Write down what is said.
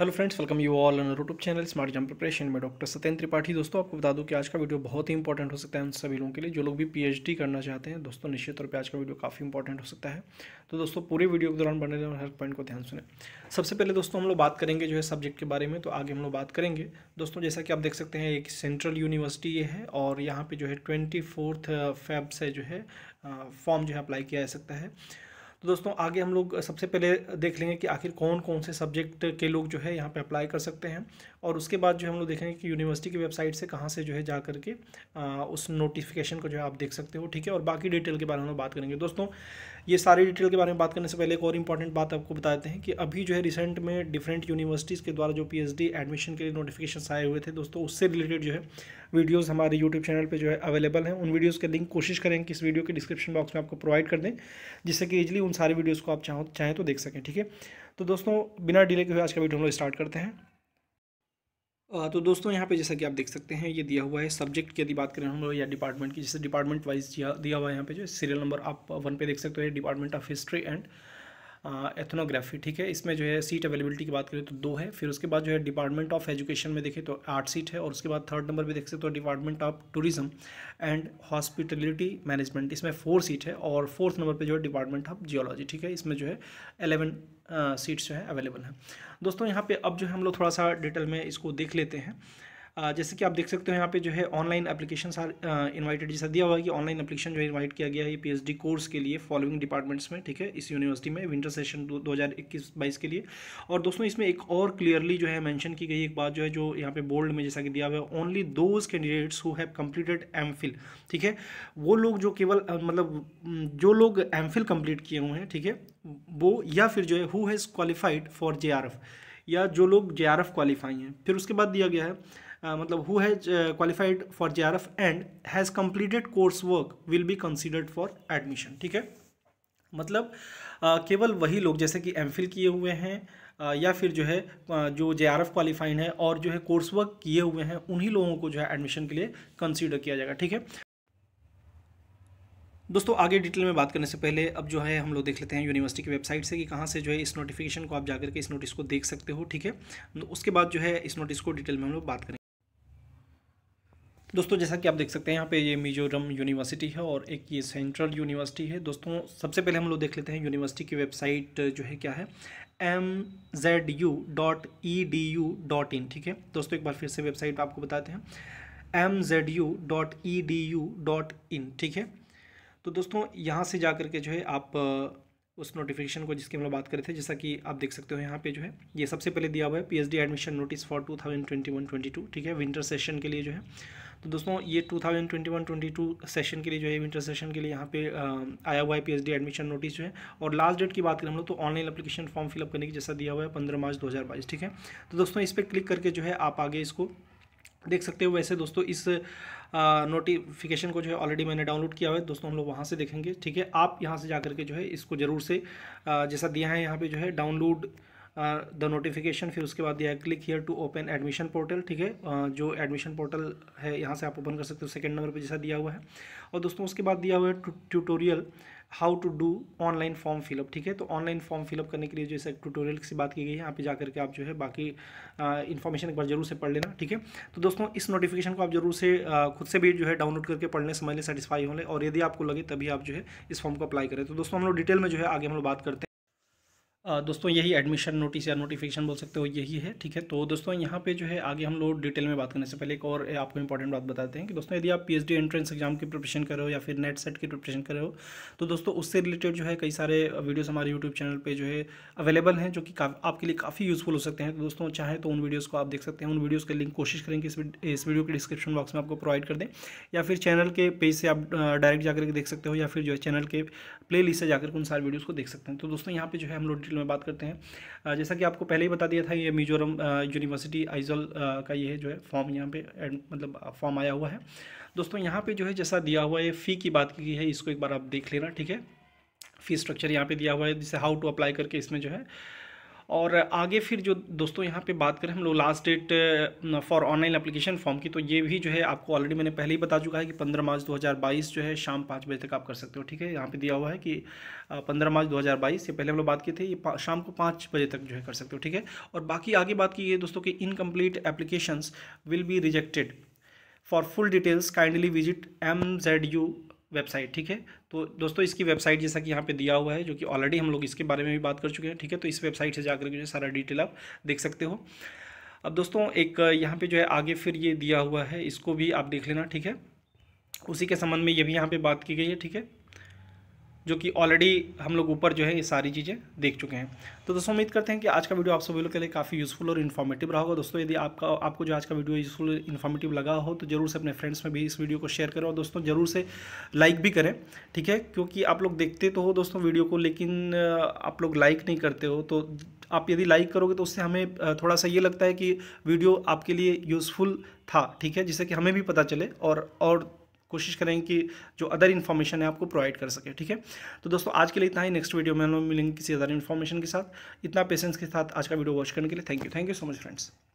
hello friends welcome you all on YouTube channel smart exam preparation में doctor Satyendra Tripathi दोस्तों आपको बता दूं कि आज का वीडियो बहुत ही इंपॉर्टेंट हो सकता है उन सभी लोगों के लिए जो लोग भी पीएचडी करना चाहते हैं दोस्तों निश्चित तौर पर आज का वीडियो काफ़ी इंपॉर्टेंट हो सकता है तो दोस्तों पूरे वीडियो के दौरान बने रहें हर पॉइंट को ध्यान सुने सबसे पहले दोस्तों हम लोग बात करेंगे जो है सब्जेक्ट के बारे में तो आगे हम लोग बात करेंगे दोस्तों जैसा कि आप देख सकते हैं एक सेंट्रल यूनिवर्सिटी ये है और यहाँ पर जो है ट्वेंटी फोर्थ फेब से जो है फॉर्म जो है अप्लाई किया जा सकता है तो दोस्तों आगे हम लोग सबसे पहले देख लेंगे कि आखिर कौन कौन से सब्जेक्ट के लोग जो है यहाँ पे अप्लाई कर सकते हैं और उसके बाद जो हम लोग देखेंगे कि यूनिवर्सिटी की वेबसाइट से कहाँ से जो है जा करके आ, उस नोटिफिकेशन को जो है आप देख सकते हो ठीक है और बाकी डिटेल के बारे में हम लोग बात करेंगे दोस्तों ये सारी डिटेल के बारे में बात करने से पहले एक और इंपॉर्टेंट बात आपको बताते हैं कि अभी जो है रिसेंट में डिफरेंट यूनिवर्सिटीज़ के द्वारा जो पी एडमिशन के लिए नोटिफिकेशन आए हुए थे दोस्तों उससे रिलेटेड जो है वीडियोज़ हमारे यूट्यूब चैनल पर जो है अवेलेबल हैं उन वीडियोज़ के लिंक कोशिश करें कि इस वीडियो के डिस्क्रिप्शन बॉक्स में आपको प्रोवाइड कर दें जिससे कि इजिली उन सारी वीडियोज़ को आप चाहो चाहें तो देख सकें ठीक है तो दोस्तों बिना डिले के हुए आज का वीडियो हम लोग स्टार्ट करते हैं तो दोस्तों यहाँ पे जैसा कि आप देख सकते हैं ये दिया हुआ है सब्जेक्ट की यदि बात करें हम लोग या डिपार्टमेंट की जैसे डिपार्टमेंट वाइज दिया हुआ है यहाँ पे जो सीरियल नंबर आप वन पे देख सकते हैं department of history and ethnography ठीक है इसमें जो है सीट अवेलेबिलिटी की बात करें तो दो है फिर उसके बाद जो है डिपार्टमेंट ऑफ एजुकेशन में देखें तो आठ सीट है और उसके बाद थर्ड नंबर पर देख सकते हो तो department of tourism and hospitality management इसमें फोर सीट है और फोर्थ नंबर पर जो है डिपार्टमेंट ऑफ जियोलॉजी ठीक है इसमें जो है एलेवन सीट्स जो है अवेलेबल हैं दोस्तों यहाँ पे अब जो है हम लोग थोड़ा सा डिटेल में इसको देख लेते हैं जैसे कि आप देख सकते हो यहाँ पे जो है ऑनलाइन एप्लीकेशन इन्वाइटेड जैसा दिया हुआ है कि ऑनलाइन अपलीकेशन जो है इन्वाइट किया गया है पीएचडी कोर्स के लिए फॉलोइंग डिपार्टमेंट्स में ठीक है इस यूनिवर्सिटी में विंटर सेशन दो हज़ार के लिए और दोस्तों इसमें एक और क्लियरली जो है मैंशन की गई एक बात जो है जो यहाँ पे बोल्ड में जैसा कि दिया हुआ है only those candidates who have completed M ठीक है वो लोग जो केवल मतलब जो लोग एम कम्प्लीट किए हुए हैं ठीक है वो या फिर जो है who has qualified for J या जो लोग जे आर एफ क्वालिफाई हैं फिर उसके बाद दिया गया है मतलब who has qualified for J R F and has completed course work will be considered for admission ठीक है मतलब uh, केवल वही लोग जैसे कि एम फिल किए हुए हैं या फिर जो है जो जे आर एफ क्वालिफाइड है और जो है कोर्स वर्क किए हुए हैं उन्हीं लोगों को जो है एडमिशन के लिए कंसीडर किया जाएगा ठीक है दोस्तों आगे डिटेल में बात करने से पहले अब जो है हम लोग देख लेते हैं यूनिवर्सिटी की वेबसाइट से कि कहाँ से जो है इस नोटिफिकेशन को आप जाकर के इस नोटिस को देख सकते हो ठीक है तो उसके बाद जो है इस नोटिस को डिटेल में हम लोग बात करें दोस्तों जैसा कि आप देख सकते हैं यहाँ पे ये मिजोरम यूनिवर्सिटी है और एक ये सेंट्रल यूनिवर्सिटी है दोस्तों सबसे पहले हम लोग देख लेते हैं यूनिवर्सिटी की वेबसाइट जो है क्या है M Z U dot E D U dot in ठीक है दोस्तों एक बार फिर से वेबसाइट आपको बताते हैं M Z U dot E D U dot in ठीक है तो दोस्तों यहाँ से जा करके जो है आप उस नोटिफिकेशन को जिसकी हम लोग बात कर रहे थे जैसा कि आप देख सकते हो यहाँ पे जो है ये सबसे पहले दिया हुआ है PhD admission notice for two thousand twenty one twenty two ठीक है विंटर सेशन के लिए जो है तो दोस्तों ये 2021-22 सेशन के लिए जो है विंटर सेशन के लिए यहाँ पे आया हुआ है पी एडमिशन नोटिस जो है और लास्ट डेट की बात करें हम लोग तो ऑनलाइन अपलीकेशन फॉर्म फिलअप करने की जैसा दिया हुआ है पंद्रह मार्च दो ठीक है तो दोस्तों इस पर क्लिक करके जो है आप आगे इसको देख सकते हो वैसे दोस्तों इस नोटिफिकेशन को जो है ऑलरेडी मैंने डाउनलोड किया हुआ है दोस्तों हम लोग वहाँ से देखेंगे ठीक है आप यहाँ से जा करके जो है इसको ज़रूर से आ, जैसा दिया है यहाँ पे जो है डाउनलोड द uh, नोटिफिकेशन फिर उसके बाद दिया है click here to open admission portal ठीक है uh, जो एडमिशन पोर्टल है यहाँ से आप ओपन कर सकते हो सेकेंड नंबर पर जैसा दिया हुआ है और दोस्तों उसके बाद दिया हुआ है tutorial how to do online form fill up ठीक है तो ऑनलाइन फॉर्म फिलअप करने के लिए जैसे ट्यूटोरियल की बात की गई है यहाँ पे जा करके आप जो है बाकी इन्फॉर्मेशन uh, एक बार जरूर से पढ़ लेना ठीक है तो दोस्तों इस नोटिफिकेशन को आप जरूर से खुद से भी जो है डाउनलोड करके पढ़ लें समझ लें सेटिसफाई हो लें और यदि आपको लगे तभी आप जो है इस फॉर्म को अप्लाई करें तो दोस्तों हम लोग डिटेल में जो है आगे हम लोग बात करते हैं दोस्तों यही एडमिशन नोटिस या नोटिफिकेशन बोल सकते हो यही है ठीक है तो दोस्तों यहाँ पे जो है आगे हम लोग डिटेल में बात करने से पहले एक और आपको इंपॉर्टेंट बात बताते हैं कि दोस्तों यदि आप पीएचडी एंट्रेंस एग्जाम की प्रिपरेशन कर रहे हो या फिर नेट सेट की प्रिपरेशन कर रहे हो तो दोस्तों उससे रिलेटेड जो है कई सारे वीडियोज़ हमारे यूट्यूब चैनल पर जो है अवेलेबल हैं जो कि आपके लिए काफ़ी यूज़फुल हो सकते हैं तो दोस्तों चाहे तो उन वीडियोज़ को आप देख सकते हैं उन वीडियोज़ के लिंक कोशिश करें कि इस वीडियो के डिस्क्रिप्शन बॉक्स में आपको प्रोवाइड कर दें या फिर चैनल के पेज से आप डायरेक्ट जाकर देख सकते हो या फिर जो है चैनल के प्ले लिस्ट से जाकर उन सारे वीडियोज़ को देख सकते हैं तो दोस्तों यहाँ पर जो है हम लोग डिटेल में बात करते हैं जैसा कि आपको पहले ही बता दिया था ये मिजोरम यूनिवर्सिटी आइजल का ये जो है फॉर्म यहाँ पे मतलब फॉर्म आया हुआ है दोस्तों यहाँ पे जो है जैसा दिया हुआ है फ़ी की बात की है इसको एक बार आप देख लेना ठीक है फ़ी स्ट्रक्चर यहाँ पे दिया हुआ है जिसे हाउ टू अप्लाई करके इसमें जो है और आगे फिर जो दोस्तों यहाँ पे बात करें हम लोग last date for online application form की तो ये भी जो है आपको ऑलरेडी मैंने पहले ही बता चुका है कि 15 मार्च 2022 जो है शाम पाँच बजे तक आप कर सकते हो ठीक है यहाँ पे दिया हुआ है कि 15 मार्च 2022 ये पहले हम लोग बात की थे ये शाम को पाँच बजे तक जो है कर सकते हो ठीक है और बाकी आगे बात की है दोस्तों की incomplete applications will be rejected for full details kindly visit M Z U website ठीक है तो दोस्तों इसकी वेबसाइट जैसा कि यहाँ पे दिया हुआ है जो कि ऑलरेडी हम लोग इसके बारे में भी बात कर चुके हैं ठीक है तो इस वेबसाइट से जाकर जो है सारा डिटेल आप देख सकते हो अब दोस्तों एक यहाँ पे जो है आगे फिर ये दिया हुआ है इसको भी आप देख लेना ठीक है उसी के संबंध में ये भी यहाँ पे बात की गई है ठीक है जो कि ऑलरेडी हम लोग ऊपर जो है ये सारी चीज़ें देख चुके हैं तो दोस्तों उम्मीद करते हैं कि आज का वीडियो आप सभी लोगों के लिए काफ़ी यूज़फुल और इन्फॉर्मेटिव रहा होगा दोस्तों यदि आपका आपको जो आज का वीडियो यूज़फुल इन्फॉर्मेटिव लगा हो तो ज़रूर से अपने फ्रेंड्स में भी इस वीडियो को शेयर करें और दोस्तों ज़रूर से लाइक भी करें ठीक है क्योंकि आप लोग देखते तो हो दोस्तों वीडियो को लेकिन आप लोग लाइक नहीं करते हो तो आप यदि लाइक करोगे तो उससे हमें थोड़ा सा ये लगता है कि वीडियो आपके लिए यूज़फुल था ठीक है जिससे कि हमें भी पता चले और और कोशिश करें कि जो अदर इन्फॉर्मेशन है आपको प्रोवाइड कर सके ठीक है तो दोस्तों आज के लिए इतना ही नेक्स्ट वीडियो में हम लोग मिलेंगे किसी अदर इन्फॉर्मेशन के साथ इतना पेशेंस के साथ आज का वीडियो वॉच करने के लिए thank you thank you so much friends